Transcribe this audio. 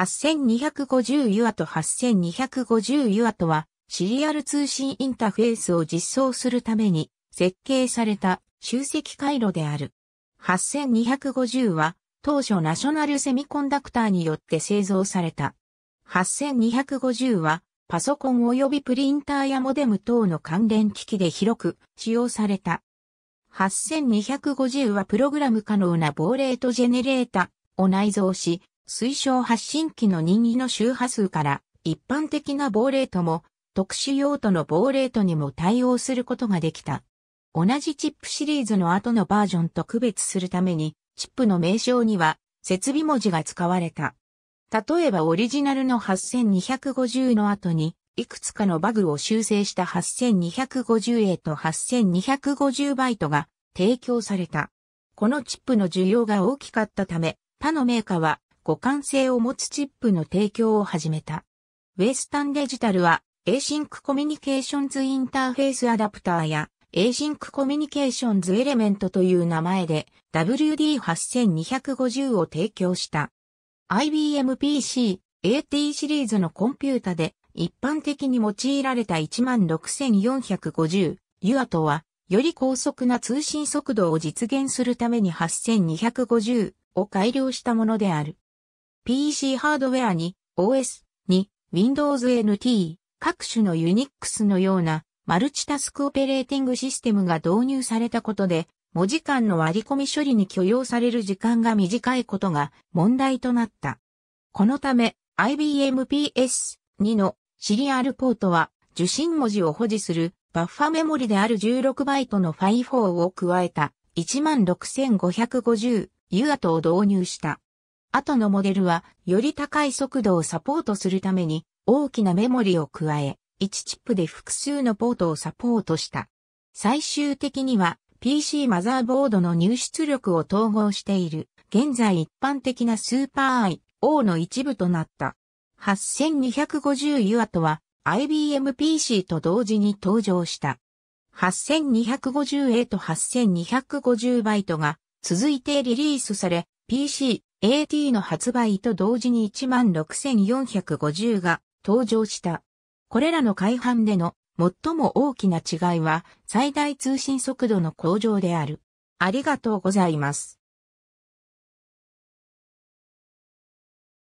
8250ユアと8250ユアとは、シリアル通信インターフェースを実装するために設計された集積回路である。8250は当初ナショナルセミコンダクターによって製造された。8250はパソコン及びプリンターやモデム等の関連機器で広く使用された。8250はプログラム可能なボーレートジェネレータを内蔵し、推奨発信機の任意の周波数から一般的なレーとも特殊用途のレーとにも対応することができた。同じチップシリーズの後のバージョンと区別するために、チップの名称には設備文字が使われた。例えばオリジナルの8250の後に、いくつかのバグを修正した 8250A と8250バイトが提供された。このチップの需要が大きかったため、他のメーカーは互換性を持つチップの提供を始めた。ウェスタンデジタルは Async コミュニケーションズインターフェースアダプターや Async コミュニケーションズエレメントという名前で WD8250 を提供した。IBM PC AT シリーズのコンピュータで一般的に用いられた 16450U アとはより高速な通信速度を実現するために8 2 5 0を改良したものである。PC ハードウェアに OS に Windows NT 各種の Unix のようなマルチタスクオペレーティングシステムが導入されたことで文字間の割り込み処理に許容される時間が短いことが問題となった。このため IBM PS2 のシリアルポートは受信文字を保持するバッファメモリである16バイトの FI4 を加えた16550ユア t を導入した。後のモデルは、より高い速度をサポートするために、大きなメモリを加え、1チップで複数のポートをサポートした。最終的には、PC マザーボードの入出力を統合している、現在一般的なスーパー IO の一部となった。8250ユアとは、IBM PC と同時に登場した。8250A と 8250B が続いてリリースされ、PC、AT の発売と同時に16,450が登場した。これらの改版での最も大きな違いは最大通信速度の向上である。ありがとうございます。